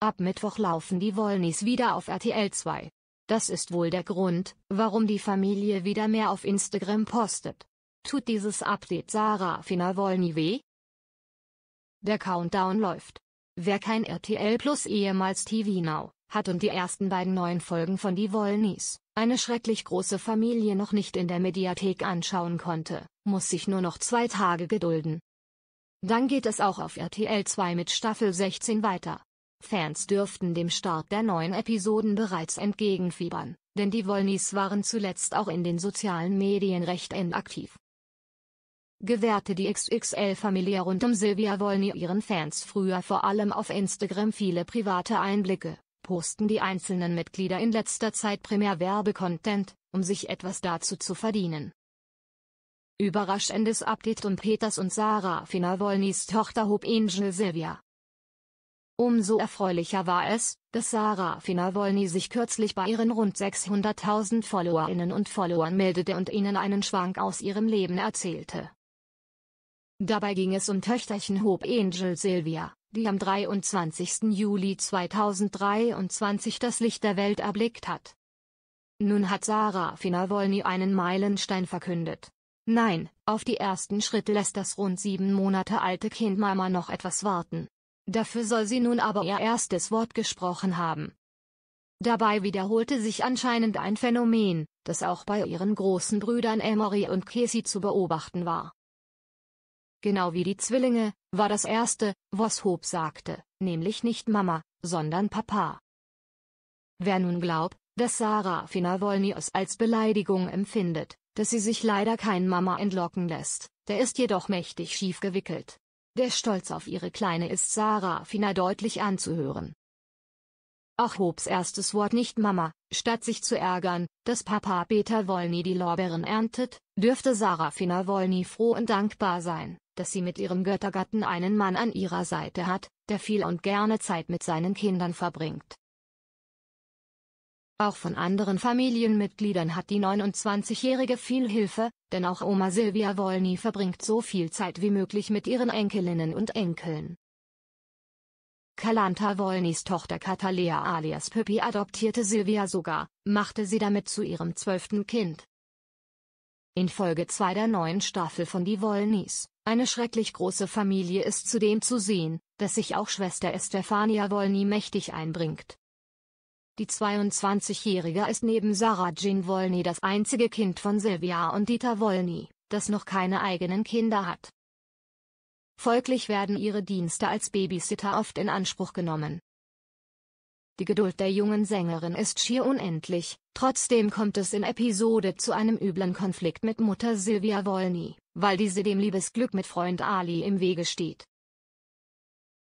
Ab Mittwoch laufen die Wollnis wieder auf RTL 2. Das ist wohl der Grund, warum die Familie wieder mehr auf Instagram postet. Tut dieses Update Sarah Fina Wolny weh? Der Countdown läuft. Wer kein RTL Plus ehemals TV Now hat und die ersten beiden neuen Folgen von Die Wollnis, eine schrecklich große Familie noch nicht in der Mediathek anschauen konnte, muss sich nur noch zwei Tage gedulden. Dann geht es auch auf RTL 2 mit Staffel 16 weiter. Fans dürften dem Start der neuen Episoden bereits entgegenfiebern, denn die Wollnies waren zuletzt auch in den sozialen Medien recht inaktiv. Gewährte die XXL-Familie rund um Silvia Wollny ihren Fans früher vor allem auf Instagram viele private Einblicke, posten die einzelnen Mitglieder in letzter Zeit primär Werbecontent, um sich etwas dazu zu verdienen. Überraschendes Update um Peters und Sarah Fina Wollnys Tochter hob Angel Silvia, Umso erfreulicher war es, dass Sarah Finawolny sich kürzlich bei ihren rund 600.000 Followerinnen und Followern meldete und ihnen einen Schwank aus ihrem Leben erzählte. Dabei ging es um Töchterchen Hope Angel Sylvia, die am 23. Juli 2023 das Licht der Welt erblickt hat. Nun hat Sarah Finawolny einen Meilenstein verkündet. Nein, auf die ersten Schritte lässt das rund sieben Monate alte Kind Mama noch etwas warten. Dafür soll sie nun aber ihr erstes Wort gesprochen haben. Dabei wiederholte sich anscheinend ein Phänomen, das auch bei ihren großen Brüdern Emory und Casey zu beobachten war. Genau wie die Zwillinge, war das erste, was Hope sagte, nämlich nicht Mama, sondern Papa. Wer nun glaubt, dass Sarah Finawolny es als Beleidigung empfindet, dass sie sich leider kein Mama entlocken lässt, der ist jedoch mächtig schief gewickelt. Der Stolz auf ihre Kleine ist Sarah Fina deutlich anzuhören. Auch Hobbs erstes Wort nicht Mama, statt sich zu ärgern, dass Papa Peter Wolny die Lorbeeren erntet, dürfte Sarafina Wolny froh und dankbar sein, dass sie mit ihrem Göttergatten einen Mann an ihrer Seite hat, der viel und gerne Zeit mit seinen Kindern verbringt. Auch von anderen Familienmitgliedern hat die 29-Jährige viel Hilfe, denn auch Oma Silvia Wolny verbringt so viel Zeit wie möglich mit ihren Enkelinnen und Enkeln. Kalanta Wolnys Tochter Katalea alias Pippi adoptierte Silvia sogar, machte sie damit zu ihrem zwölften Kind. In Folge 2 der neuen Staffel von Die Wolnys, eine schrecklich große Familie ist zudem zu sehen, dass sich auch Schwester Estefania Wolny mächtig einbringt die 22-Jährige ist neben Sarah Jean Wolny das einzige Kind von Sylvia und Dieter Wolny, das noch keine eigenen Kinder hat. Folglich werden ihre Dienste als Babysitter oft in Anspruch genommen. Die Geduld der jungen Sängerin ist schier unendlich, trotzdem kommt es in Episode zu einem üblen Konflikt mit Mutter Sylvia Wolny, weil diese dem Liebesglück mit Freund Ali im Wege steht.